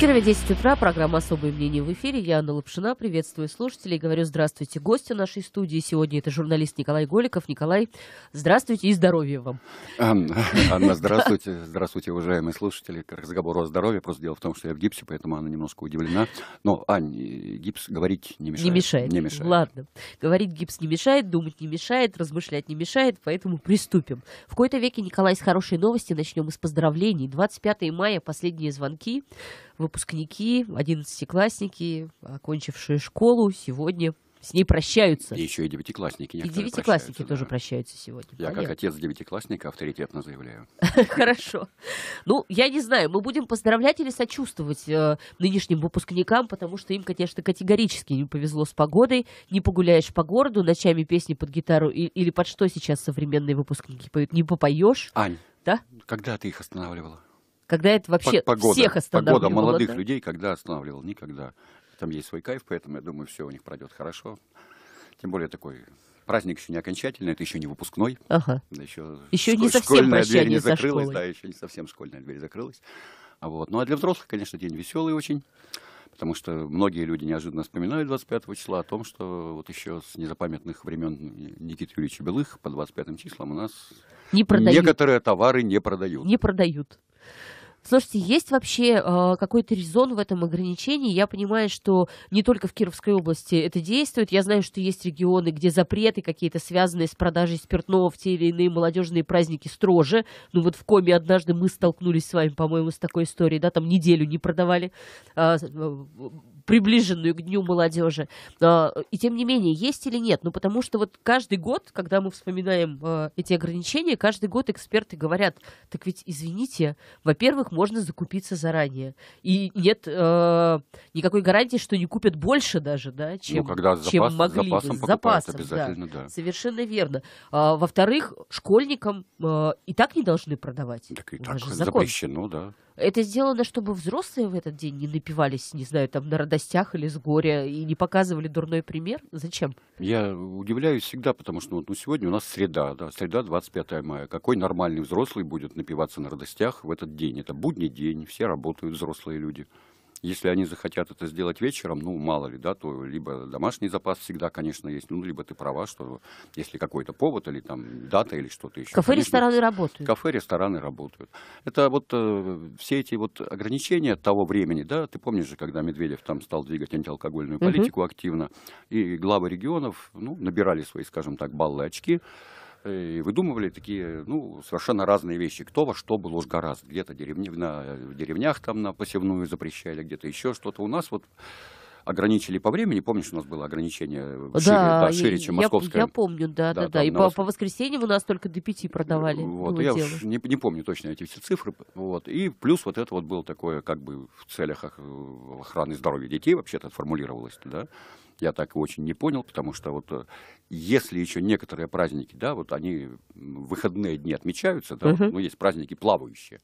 Кирове 10 утра, программа «Особое мнение» в эфире. Я, Анна Лапшина, приветствую слушателей. Говорю здравствуйте гости нашей студии. Сегодня это журналист Николай Голиков. Николай, здравствуйте и здоровья вам. Анна, Анна здравствуйте. Здравствуйте, уважаемые слушатели. К разговору о здоровье. Просто дело в том, что я в гипсе, поэтому она немножко удивлена. Но, Ань, гипс говорить не мешает. Не мешает. Не мешает. Ладно. Говорить гипс не мешает, думать не мешает, размышлять не мешает, поэтому приступим. В какой-то веке, Николай, с хорошей новости начнем с поздравлений. 25 мая, последние звонки выпускники, одиннадцатиклассники, окончившие школу сегодня с ней прощаются. И еще и девятиклассники. И девятиклассники тоже да. прощаются сегодня. Я Понятно. как отец девятиклассника авторитетно заявляю. Хорошо. Ну, я не знаю, мы будем поздравлять или сочувствовать э, нынешним выпускникам, потому что им, конечно, категорически не повезло с погодой. Не погуляешь по городу, ночами песни под гитару и, или под что сейчас современные выпускники поют, не попоешь. Ань, да? когда ты их останавливала? когда это вообще погода, всех останавливало. Погода молодых да? людей, когда останавливал, никогда. Там есть свой кайф, поэтому я думаю, все у них пройдет хорошо. Тем более такой праздник еще не окончательный, это еще не выпускной. Ага. еще еще не совсем дверь не закрылась, школой. да, еще не совсем школьная дверь закрылась. А вот. Ну а для взрослых, конечно, день веселый очень. Потому что многие люди неожиданно вспоминают 25 числа о том, что вот еще с незапамятных времен Никиты Юрьевича Белых по 25 числам у нас не некоторые товары не продают. Не продают. Слушайте, есть вообще э, какой-то резон в этом ограничении? Я понимаю, что не только в Кировской области это действует. Я знаю, что есть регионы, где запреты какие-то связанные с продажей спиртного в те или иные молодежные праздники строже. Ну вот в Коме однажды мы столкнулись с вами, по-моему, с такой историей, да, там неделю не продавали э, приближенную к Дню молодежи. А, и тем не менее, есть или нет? Ну, потому что вот каждый год, когда мы вспоминаем а, эти ограничения, каждый год эксперты говорят, так ведь, извините, во-первых, можно закупиться заранее. И нет а, никакой гарантии, что не купят больше даже, да, ну, чем, ну, когда запас, чем могли запасом бы. Запасом, обязательно, да. да. Совершенно верно. Во-вторых, школьникам и так не должны продавать. Так и так же закон. запрещено, да. Это сделано, чтобы взрослые в этот день не напивались, не знаю, там, на радостях или с горя, и не показывали дурной пример? Зачем? Я удивляюсь всегда, потому что вот, ну, сегодня у нас среда, да, среда 25 мая. Какой нормальный взрослый будет напиваться на радостях в этот день? Это будний день, все работают, взрослые люди. Если они захотят это сделать вечером, ну, мало ли, да, то либо домашний запас всегда, конечно, есть, ну, либо ты права, что если какой-то повод или там дата или что-то еще. Кафе, конечно, рестораны работают. Кафе, рестораны работают. Это вот э, все эти вот ограничения того времени, да, ты помнишь же, когда Медведев там стал двигать антиалкогольную политику угу. активно, и главы регионов, ну, набирали свои, скажем так, баллы очки, и выдумывали такие, ну, совершенно разные вещи. Кто во что был уж гораздо. Где-то деревня, в деревнях там на посевную запрещали, где-то еще что-то. У нас вот ограничили по времени. Помнишь, у нас было ограничение шире, да, шире чем московское? Я помню, да, да, да. да. И по, по воскресеньям у нас только до пяти продавали. Вот, я дело. не, не помню точно эти все цифры. Вот. И плюс вот это вот было такое, как бы в целях охраны здоровья детей вообще-то формулировалось, да. Я так его очень не понял, потому что вот э, если еще некоторые праздники, да, вот они выходные дни отмечаются, да, uh-huh. вот, ну есть праздники плавающие,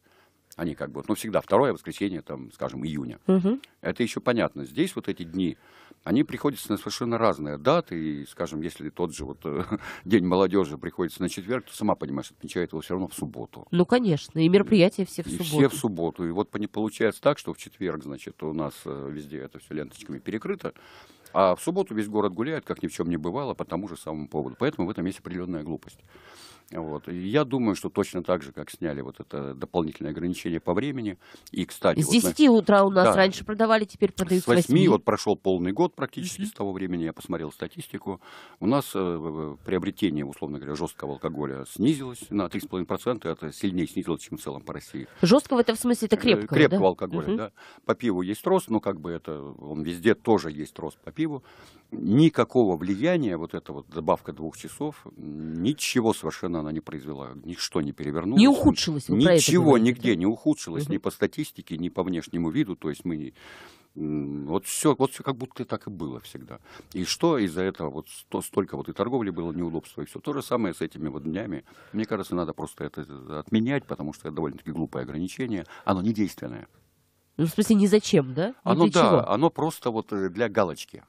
они как бы, ну всегда второе воскресенье, там, скажем, июня. Uh-huh. Это еще понятно. Здесь вот эти дни, они приходятся на совершенно разные даты, и, скажем, если тот же вот э, День молодежи приходится на четверг, то, сама понимаешь, отмечает его все равно в субботу. Ну, конечно, и мероприятия все в и субботу. все в субботу. И вот получается так, что в четверг, значит, у нас э, везде это все ленточками перекрыто, а в субботу весь город гуляет, как ни в чем не бывало, по тому же самому поводу. Поэтому в этом есть определенная глупость. Вот. я думаю, что точно так же, как сняли вот это дополнительное ограничение по времени. И, кстати... С 10 вот, утра у нас да, раньше продавали, теперь продают с 8. С 8, вот прошел полный год практически mm-hmm. с того времени, я посмотрел статистику. У нас э, приобретение, условно говоря, жесткого алкоголя снизилось на 3,5%. Это сильнее снизилось, чем в целом по России. Жесткого это в смысле это крепкого, э, Крепкого да? алкоголя, mm-hmm. да. По пиву есть рост, но как бы это... Он везде тоже есть рост по пиву никакого влияния, вот эта вот добавка двух часов, ничего совершенно она не произвела, ничто не перевернулось. Не ухудшилось? Ничего, нигде не ухудшилось, угу. ни по статистике, ни по внешнему виду, то есть мы... Вот все, вот все как будто так и было всегда. И что из-за этого вот сто, столько вот и торговли было неудобства, и все. То же самое с этими вот днями. Мне кажется, надо просто это отменять, потому что это довольно-таки глупое ограничение. Оно недейственное. Ну, в смысле, ни зачем, да? Ни оно, да, чего? оно просто вот э, для галочки.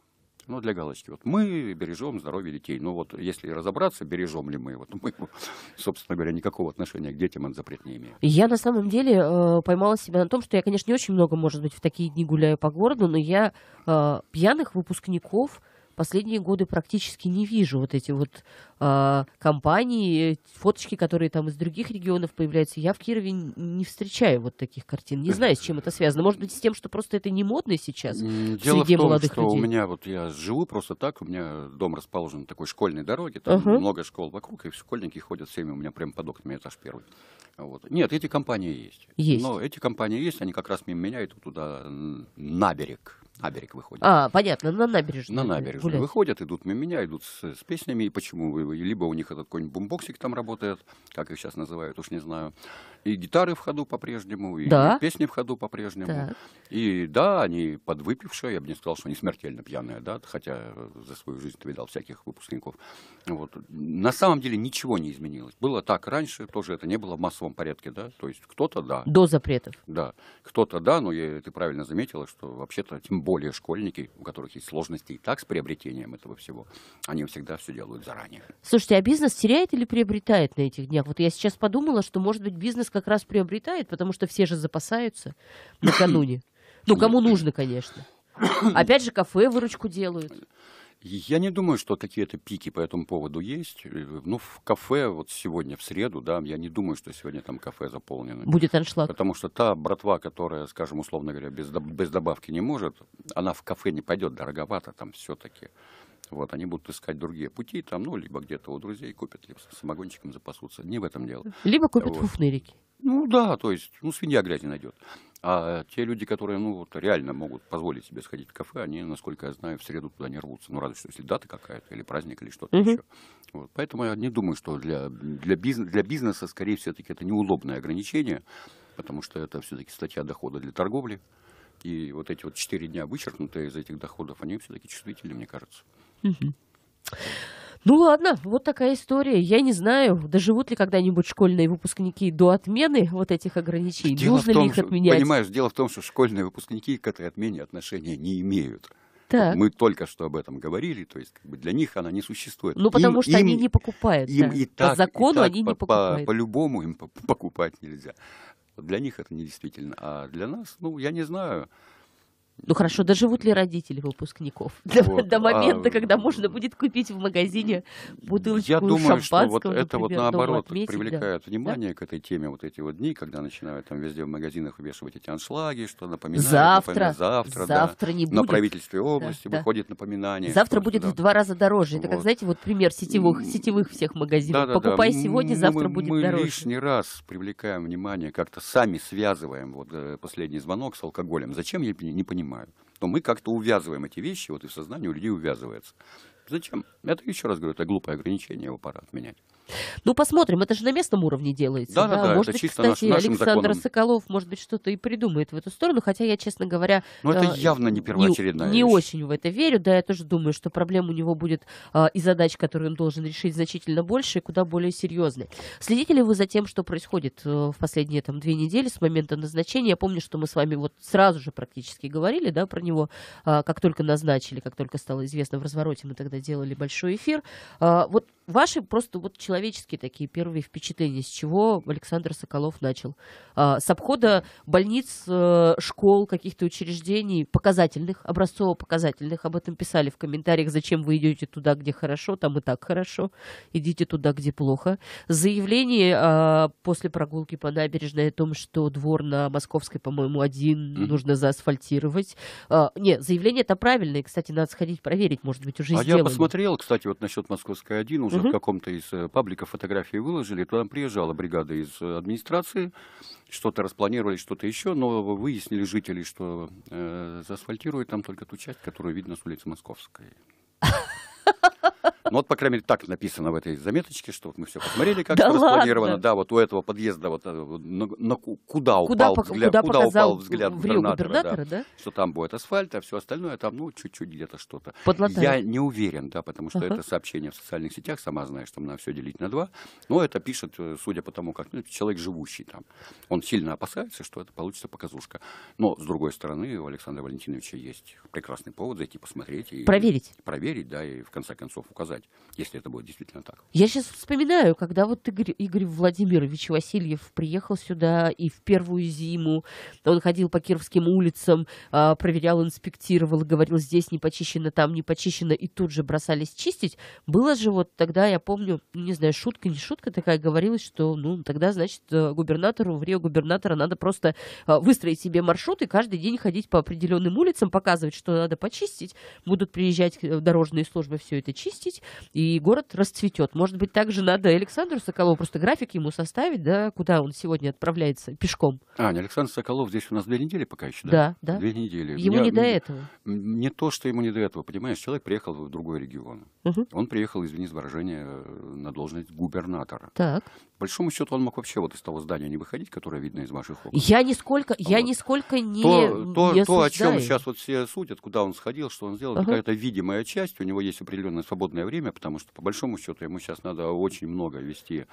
Но ну, для галочки. Вот мы бережем здоровье детей. Но вот если разобраться, бережем ли мы его, то мы, собственно говоря, никакого отношения к детям этот запрет не имеем. Я на самом деле э, поймала себя на том, что я, конечно, не очень много, может быть, в такие дни гуляю по городу, но я э, пьяных выпускников последние годы практически не вижу вот эти вот э, компании, фоточки, которые там из других регионов появляются. Я в Кирове не встречаю вот таких картин. Не знаю, с чем это связано. Может быть, с тем, что просто это не модно сейчас Дело среди в том, молодых что людей. У меня вот я живу просто так, у меня дом расположен на такой школьной дороге, там uh-huh. много школ вокруг, и школьники ходят всеми у меня прямо под окнами, этаж первый. Вот. Нет, эти компании есть. Есть. Но эти компании есть, они как раз мимо меня идут туда на берег. На берег выходят. А, понятно, на набережную. На набережную гулять. выходят, идут мимо меня, идут с, с песнями. И почему? Либо у них этот какой-нибудь бумбоксик там работает, как их сейчас называют, уж не знаю. И гитары в ходу по-прежнему, и да? песни в ходу по-прежнему. Да. И да, они подвыпившие, я бы не сказал, что они смертельно пьяные, да, хотя за свою жизнь ты видал всяких выпускников. Вот. На самом деле ничего не изменилось. Было так раньше, тоже это не было в массовом порядке, да, то есть кто-то да. До запретов. Да, кто-то да, но я, ты правильно заметила, что вообще-то тем более школьники, у которых есть сложности и так с приобретением этого всего, они всегда все делают заранее. Слушайте, а бизнес теряет или приобретает на этих днях? Вот я сейчас подумала, что, может быть, бизнес как раз приобретает, потому что все же запасаются накануне. Ну, кому нужно, конечно. Опять же, кафе выручку делают. Я не думаю, что какие-то пики по этому поводу есть. Э, ну, в кафе вот сегодня, в среду, да, я не думаю, что сегодня там кафе заполнено. Будет аншлаг. Потому что та братва, которая, скажем, условно говоря, без, без добавки не может, она в кафе не пойдет, дороговато там все-таки. Вот, они будут искать другие пути, там, ну, либо где-то у друзей купят, либо самогончиком запасутся. Не в этом дело. Либо купят вот. фуфнырики. Ну да, то есть, ну, свинья грязи найдет. А те люди, которые, ну, вот реально могут позволить себе сходить в кафе, они, насколько я знаю, в среду туда не рвутся. Ну, разве что, если дата какая-то, или праздник, или что-то угу. еще. Вот. Поэтому я не думаю, что для, для, бизнес, для бизнеса, скорее всего, таки это неудобное ограничение, потому что это все-таки статья дохода для торговли. И вот эти вот четыре дня вычеркнутые из этих доходов, они все-таки чувствительны, мне кажется. Ну ладно, вот такая история. Я не знаю, доживут ли когда-нибудь школьные выпускники до отмены вот этих ограничений. Дело Нужно том, ли их отменять? Понимаешь, дело в том, что школьные выпускники к этой отмене отношения не имеют. Так. Мы только что об этом говорили, то есть как бы для них она не существует. Ну, потому им, что им, они не покупают. Им да. и так, по закону и так, они по, не покупают. По, по-любому им покупать нельзя. Для них это не действительно. А для нас, ну, я не знаю. Ну хорошо, доживут ли родители выпускников до, вот. до момента, а, когда можно будет купить в магазине бутылочку Я думаю, что вот например, это вот наоборот отметить, привлекает да? внимание да? к этой теме, вот эти вот дни, когда начинают там везде в магазинах вывешивать эти аншлаги, что напоминают. Завтра, напоминают, завтра, завтра да. не будет. На правительстве области да, выходит да. напоминание. Завтра будет да. в два раза дороже. Это вот. как, знаете, вот пример сетевых, сетевых всех магазинов. Да, да, Покупай да. сегодня, завтра мы, будет мы дороже. Мы лишний раз привлекаем внимание, как-то сами связываем вот э, последний звонок с алкоголем. Зачем, я не понимаю понимаю, то мы как-то увязываем эти вещи, вот и в сознании у людей увязывается. Зачем? Это, еще раз говорю, это глупое ограничение в аппарат менять. Ну, посмотрим. Это же на местном уровне делается. Да, да, да. Может это быть, чисто кстати, наш, Александр законом. Соколов, может быть, что-то и придумает в эту сторону, хотя я, честно говоря... Ну, это э, явно не первоочередная Не, не очень в это верю, да, я тоже думаю, что проблем у него будет э, и задач, которые он должен решить, значительно больше и куда более серьезные. Следите ли вы за тем, что происходит э, в последние там две недели с момента назначения? Я помню, что мы с вами вот сразу же практически говорили, да, про него, э, как только назначили, как только стало известно в развороте, мы тогда делали большой эфир. Э, вот ваши просто вот человеческие такие первые впечатления, с чего Александр Соколов начал? А, с обхода больниц, э, школ, каких-то учреждений, показательных, образцово-показательных, об этом писали в комментариях, зачем вы идете туда, где хорошо, там и так хорошо, идите туда, где плохо. Заявление а, после прогулки по набережной о том, что двор на Московской, по-моему, один нужно заасфальтировать. А, не, заявление это правильное, кстати, надо сходить проверить, может быть, уже а сделано. А я посмотрел, кстати, вот насчет Московской 1 уже угу. в каком-то из э, пабликов фотографии выложили. Туда приезжала бригада из э, администрации, что-то распланировали, что-то еще, но выяснили жители, что э, заасфальтируют там только ту часть, которую видно с улицы Московской. Ну вот, по крайней мере, так написано в этой заметочке, что вот мы все посмотрели, как да распланировано. Да, вот у этого подъезда вот э, на, на, куда упал куда, взгляд, куда, куда упал взгляд губернатора, губернатора да, да? что там будет асфальт, а все остальное там, ну, чуть-чуть где-то что-то. Я не уверен, да, потому что ага. это сообщение в социальных сетях, сама знаешь, там надо все делить на два. Но это пишет, э, судя по тому, как ну, человек живущий там. Он сильно опасается, что это получится показушка. Но, с другой стороны, у Александра Валентиновича есть прекрасный повод зайти посмотреть. И, проверить. проверить, да, и в конце концов указать сказать, если это будет действительно так. Я сейчас вспоминаю, когда вот Игорь, Игорь Владимирович Васильев приехал сюда и в первую зиму он ходил по кировским улицам, а, проверял, инспектировал, говорил, здесь не почищено, там не почищено, и тут же бросались чистить. Было же вот тогда, я помню, ну, не знаю, шутка, не шутка такая говорилось, что, ну, тогда, значит, э, губернатору, в Рио губернатора надо просто а, выстроить себе маршрут и каждый день ходить по определенным улицам, показывать, что надо почистить. Будут приезжать э, дорожные службы все это чистить, и город расцветет. Может быть, также надо Александру Соколову просто график ему составить, да, куда он сегодня отправляется пешком. А, не Александр Соколов здесь у нас две недели пока еще, да? Да, да. Две недели. Ему Меня, не до этого. Не то, что ему не до этого, понимаешь, человек приехал в другой регион. Угу. Он приехал, извини за выражение, на должность губернатора. Так. По большому счету он мог вообще вот из того здания не выходить, которое видно из ваших окон. Я нисколько, вот. я нисколько не То, не то о чем сейчас вот все судят, куда он сходил, что он сделал, ага. какая-то видимая часть, у него есть определенное свободное время, время, потому что, по большому счету, ему сейчас надо очень много вести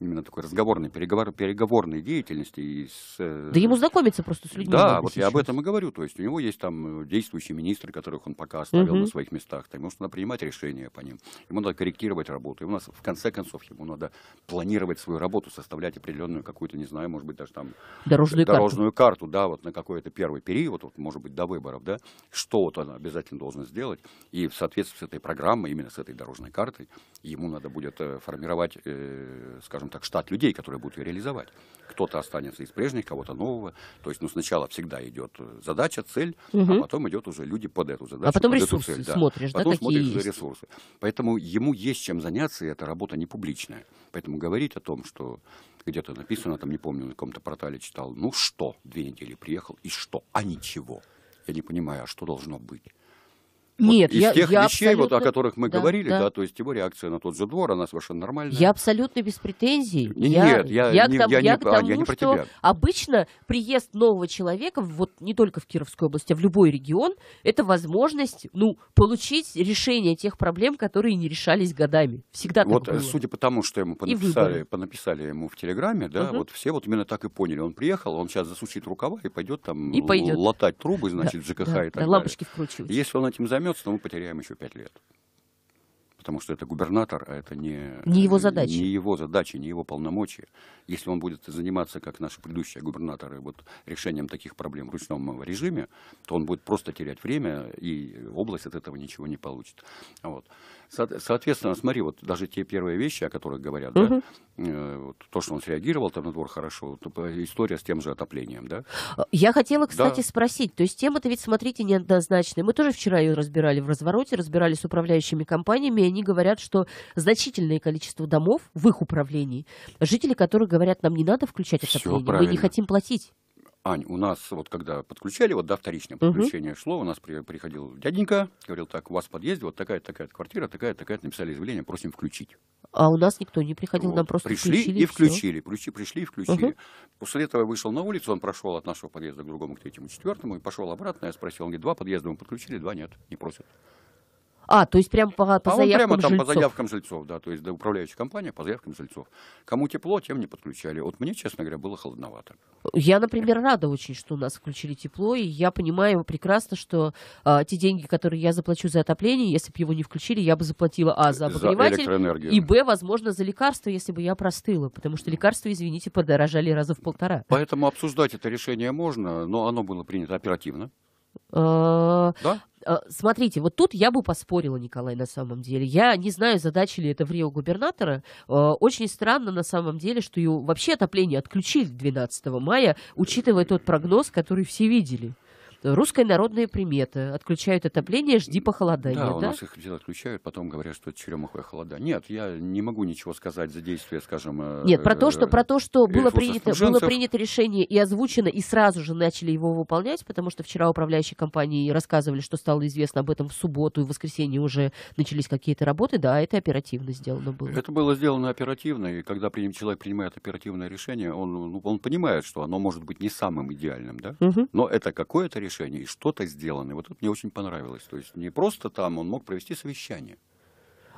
именно такой разговорной, переговор, переговорной деятельности. И с, э, да ему знакомиться просто с людьми. Да, вот сейчас. я об этом и говорю. То есть у него есть там э, действующие министры, которых он пока оставил угу. на своих местах. Там, ему нужно принимать решения по ним. Ему надо корректировать работу. у нас в конце концов, ему надо планировать свою работу, составлять определенную какую-то, не знаю, может быть, даже там... Дорожную, дорожную карту. карту. Да, вот на какой-то первый период, вот, может быть, до выборов, да, что вот он обязательно должен сделать. И в соответствии с этой программой, именно с этой дорожной картой, ему надо будет э, формировать, э, скажем, скажем так, штат людей, которые будут ее реализовать. Кто-то останется из прежних, кого-то нового. То есть, ну, сначала всегда идет э, задача, цель, угу. а потом идет уже люди под эту задачу. А потом ресурсы цель, да. смотришь, Потом да, смотришь за ресурсы. Поэтому ему есть чем заняться, и эта работа не публичная. Поэтому говорить о том, что где-то написано, там, не помню, на каком-то портале читал, ну что, две недели приехал, и что? А ничего. Я не понимаю, а что должно быть? Нет, вот я, из тех я вещей, вот, о которых мы да, говорили, да. да, то есть его реакция на тот же двор, она совершенно нормальная. Я абсолютно без претензий. Не, я, нет, я, я, не, к тому, я, не, к тому, а, я не про что тебя. обычно приезд нового человека, вот не только в Кировскую область, а в любой регион, это возможность, ну, получить решение тех проблем, которые не решались годами. Всегда так вот, э, было. судя по тому, что ему понаписали, понаписали ему в Телеграме, да, угу. вот все вот именно так и поняли. Он приехал, он сейчас засучит рукава и пойдет там и пойдет. латать трубы, значит, да, ЖКХ да, и так да, далее. лампочки вкручивать. Если он этим займется, займется, то мы потеряем еще пять лет. Потому что это губернатор, а это не, не, его задача. не его задача, не его полномочия. Если он будет заниматься, как наши предыдущие губернаторы, вот, решением таких проблем в ручном режиме, то он будет просто терять время, и область от этого ничего не получит. Вот. Со- соответственно, смотри, вот даже те первые вещи, о которых говорят, угу. да, э, вот, то, что он среагировал там на двор хорошо, вот, история с тем же отоплением, да? Я хотела, кстати, да. спросить, то есть тема-то ведь, смотрите, неоднозначная. Мы тоже вчера ее разбирали в развороте, разбирали с управляющими компаниями, и они говорят, что значительное количество домов в их управлении, жители которых говорят, нам не надо включать отопление, мы не хотим платить. Ань, у нас вот когда подключали, вот да, вторичное подключение угу. шло, у нас при, приходил дяденька, говорил так, у вас в подъезде вот такая такая квартира, такая такая написали заявление, просим включить. А у нас никто не приходил, вот. нам просто пришли включили, и включили, пришли, пришли и включили. Угу. После этого вышел на улицу, он прошел от нашего подъезда к другому, к третьему, четвертому и пошел обратно, я спросил, он говорит, два подъезда мы подключили, два нет, не просят. А, то есть прямо по, по а заявкам прямо там жильцов. по заявкам жильцов, да, то есть да, управляющая компания по заявкам жильцов. Кому тепло, тем не подключали. Вот мне, честно говоря, было холодновато. Я, например, рада очень, что у нас включили тепло, и я понимаю прекрасно, что а, те деньги, которые я заплачу за отопление, если бы его не включили, я бы заплатила, а, за обогреватель, за и, б, возможно, за лекарство, если бы я простыла, потому что лекарства, извините, подорожали раза в полтора. Поэтому обсуждать это решение можно, но оно было принято оперативно. Э, да? Э, смотрите, вот тут я бы поспорила, Николай, на самом деле. Я не знаю, задача ли это в Рио губернатора. Э, очень странно, на самом деле, что ее вообще отопление отключили 12 мая, учитывая тот прогноз, который все видели. Русская народная примета. Отключают отопление, жди похолодания. Да, да? у нас их всегда отключают, потом говорят, что это черемуховая холода. Нет, я не могу ничего сказать за действия, скажем... Э, Нет, про то, что, про то, что было, принято, было принято решение и озвучено, и сразу же начали его выполнять, потому что вчера управляющие компании рассказывали, что стало известно об этом в субботу, и в воскресенье уже начались какие-то работы. Да, это оперативно сделано было. Это было сделано оперативно, и когда человек принимает оперативное решение, он, ну, он понимает, что оно может быть не самым идеальным, да? Угу. Но это какое-то решения и что-то сделано. И вот тут мне очень понравилось. То есть не просто там он мог провести совещание.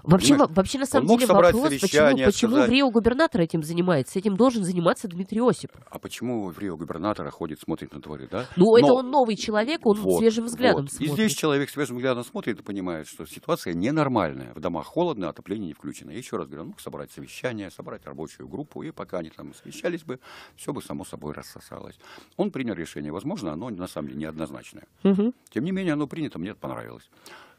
Вообще, вообще на самом деле вопрос, почему, почему сказать... в Рио губернатор этим занимается? Этим должен заниматься Дмитрий Осип. А почему в Рио губернатора ходит, смотрит на дворы, да? Ну, Но... это он новый человек, он вот, свежим взглядом вот. смотрит. И здесь человек свежим взглядом смотрит и понимает, что ситуация ненормальная. В домах холодно, отопление не включено. еще раз говорю, ну, собрать совещание, собрать рабочую группу, и пока они там совещались бы, все бы само собой рассосалось. Он принял решение, возможно, оно на самом деле неоднозначное. Угу. Тем не менее, оно принято, мне это понравилось.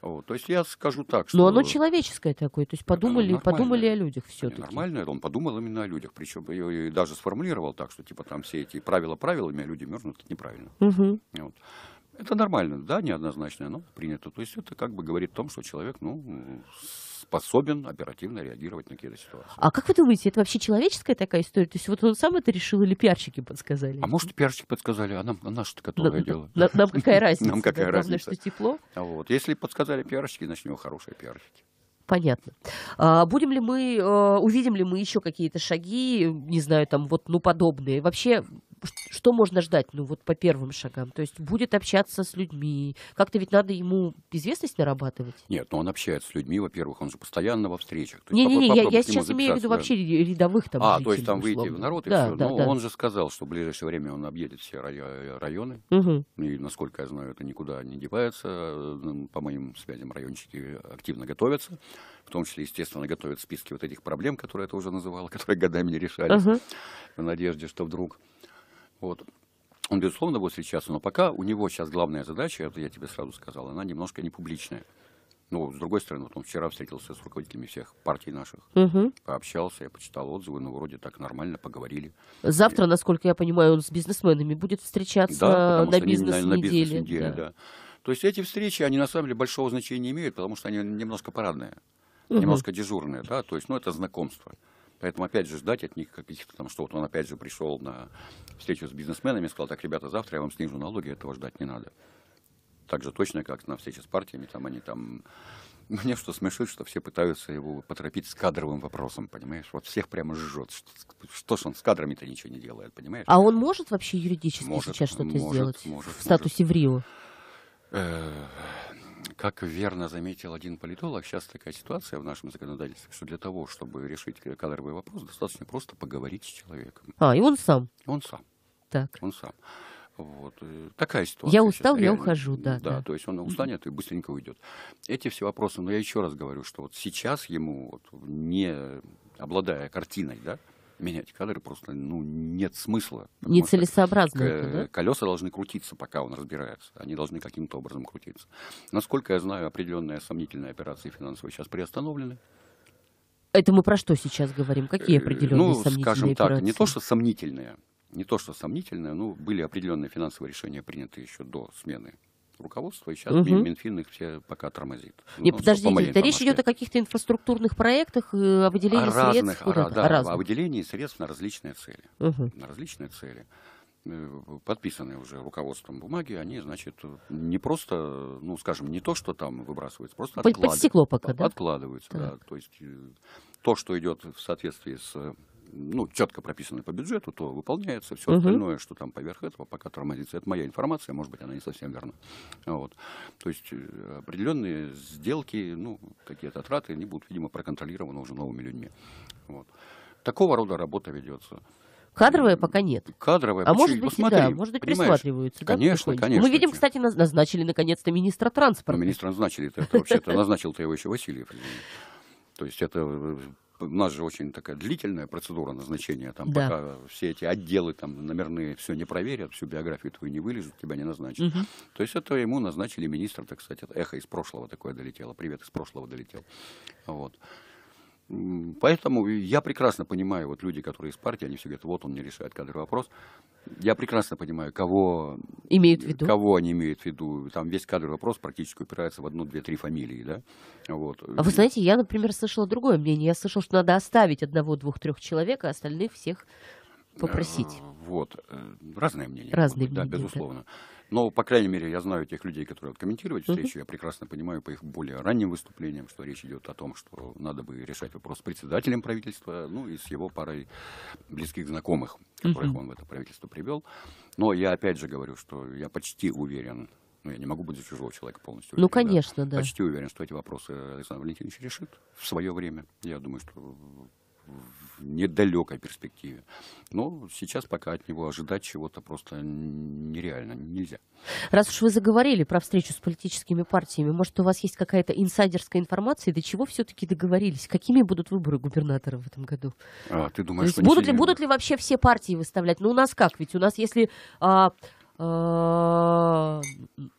Вот, то есть я скажу так, что... Но оно человеческое такое, то есть подумали, подумали о людях все-таки. Нормальное, он подумал именно о людях, причем и, и даже сформулировал так, что типа там все эти правила правилами, а люди мерзнут, это неправильно. Угу. Вот. Это нормально, да, неоднозначное, но принято. То есть это как бы говорит о том, что человек, ну, способен оперативно реагировать на какие-то ситуации. А как вы думаете, это вообще человеческая такая история? То есть вот он сам это решил или пиарщики подсказали? А может, пиарщики подсказали, а нам а наше-то которое дело? нам какая разница? Нам какая да, разница? Главное, что тепло. Вот. Если подсказали пиарщики, значит, у него хорошие пиарщики. Понятно. А будем ли мы, э, увидим ли мы еще какие-то шаги, не знаю, там вот, ну, подобные? Вообще, что можно ждать, ну, вот по первым шагам? То есть будет общаться с людьми, как-то ведь надо ему известность нарабатывать? Нет, но ну он общается с людьми, во-первых, он же постоянно во встречах. Не-не-не, я, я сейчас имею в виду вообще рядовых там А, жителей, то есть там выйти в народ и да, все. Да, но ну, да. он же сказал, что в ближайшее время он объедет все районы, угу. и, насколько я знаю, это никуда не девается. По моим связям райончики активно готовятся, в том числе, естественно, готовят списки вот этих проблем, которые это уже называла, которые годами не решались, угу. в надежде, что вдруг вот. Он, безусловно, будет встречаться, но пока у него сейчас главная задача, это я тебе сразу сказал, она немножко не публичная. Ну, с другой стороны, вот он вчера встретился с руководителями всех партий наших, угу. пообщался, я почитал отзывы, ну, вроде так нормально, поговорили. Завтра, и... насколько я понимаю, он с бизнесменами будет встречаться да, на бизнес-неделе. На, на бизнес да. да. То есть эти встречи, они на самом деле большого значения не имеют, потому что они немножко парадные, угу. немножко дежурные, да, то есть, ну, это знакомство. Поэтому, опять же, ждать от них каких-то там, что вот он опять же пришел на встречу с бизнесменами, сказал, так, ребята, завтра я вам снижу налоги, этого ждать не надо. Так же точно, как на встрече с партиями, там они там... Мне что смешит, что все пытаются его поторопить с кадровым вопросом, понимаешь? Вот всех прямо жжет. Что, ж он с кадрами-то ничего не делает, понимаешь? А он может вообще юридически может, сейчас что-то сделать может, в статусе может. в Рио? Э, как верно заметил один политолог, сейчас такая ситуация в нашем законодательстве, что для того, чтобы решить кадровый вопрос, достаточно просто поговорить с человеком. А, и он сам? Он сам. Так. Он сам. Вот. Э, такая ситуация. Я устал, сейчас, я реально. ухожу, да, да. Да, то есть он устанет и быстренько уйдет. Эти все вопросы, но я еще раз говорю, что вот сейчас ему, вот, не обладая картиной, да, менять кадры просто ну, нет смысла. Нецелесообразно. Это, да? Колеса должны крутиться, пока он разбирается. Они должны каким-то образом крутиться. Насколько я знаю, определенные сомнительные операции финансовые сейчас приостановлены. Это мы про что сейчас говорим? Какие э, определенные ну, сомнительные скажем так, операции? не то, что сомнительные, не то, что сомнительное, но были определенные финансовые решения приняты еще до смены руководство, и сейчас угу. Минфин их все пока тормозит. Не, ну, подождите, это речь идет о каких-то инфраструктурных проектах, э, о выделении о разных, средств о, да, разных. о выделении средств на различные цели. Угу. На различные цели э, подписанные уже руководством бумаги, они, значит, не просто, ну, скажем, не то, что там выбрасывается, просто Под, откладываются. Под стекло пока, да? Откладывается, так. да. То есть э, то, что идет в соответствии с ну, четко прописано по бюджету, то выполняется. Все угу. остальное, что там поверх этого, пока тормозится. Это моя информация, может быть, она не совсем верна. Вот. То есть э, определенные сделки, ну, какие-то траты, они будут, видимо, проконтролированы уже новыми людьми. Вот. Такого рода работа ведется. Кадровая пока нет. Кадровая. А может быть, Посмотри, да, может быть, присматриваются. Конечно, да, конечно. Мы видим, кстати, назначили наконец-то министра транспорта. Ну, министра назначили, это вообще-то назначил-то его еще Васильев. То есть это э, у нас же очень такая длительная процедура назначения, там да. пока все эти отделы там номерные все не проверят, всю биографию твою не вылезут, тебя не назначат. Угу. То есть это ему назначили министр, так сказать, это эхо из прошлого такое долетело, привет из прошлого долетел. Вот. Поэтому я прекрасно понимаю, вот люди, которые из партии, они все говорят, вот он не решает кадровый вопрос. Я прекрасно понимаю, кого, имеют в виду. кого они имеют в виду. Там весь кадровый вопрос практически упирается в одну, две, три фамилии. Да? Вот. А вы знаете, я, например, слышала другое мнение. Я слышал, что надо оставить одного, двух, трех человек, а остальных всех попросить. А, вот. Э, разное мнение. Разные мнения. Да, безусловно. Да. Но, ну, по крайней мере, я знаю тех людей, которые вот комментировать встречу. Я прекрасно понимаю по их более ранним выступлениям, что речь идет о том, что надо бы решать вопрос с председателем правительства, ну и с его парой близких знакомых, которых он в это правительство привел. Но я опять же говорю, что я почти уверен, ну, я не могу быть за чужого человека полностью. Ну, уверен, конечно, да. да. Почти уверен, что эти вопросы Александр Валентинович решит в свое время. Я думаю, что в недалекой перспективе. Но сейчас пока от него ожидать чего-то просто нереально, нельзя. Раз уж вы заговорили про встречу с политическими партиями, может, у вас есть какая-то инсайдерская информация, до чего все-таки договорились? Какими будут выборы губернатора в этом году? А, ты думаешь, будут ли, будут ли вообще все партии выставлять? Ну, у нас как? Ведь у нас, если... А, а,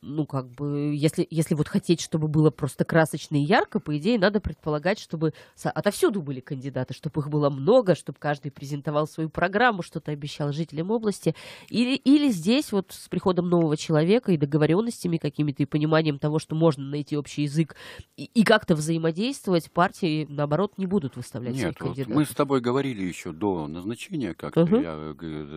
ну, как бы, если, если вот хотеть, чтобы было просто красочно и ярко, по идее, надо предполагать, чтобы отовсюду были кандидаты, чтобы их было много, чтобы каждый презентовал свою программу, что-то обещал жителям области. Или, или здесь вот с приходом нового человека и договоренностями какими-то, и пониманием того, что можно найти общий язык и, и как-то взаимодействовать, партии, наоборот, не будут выставлять Нет, своих вот кандидатов. Мы с тобой говорили еще до назначения как-то, угу. я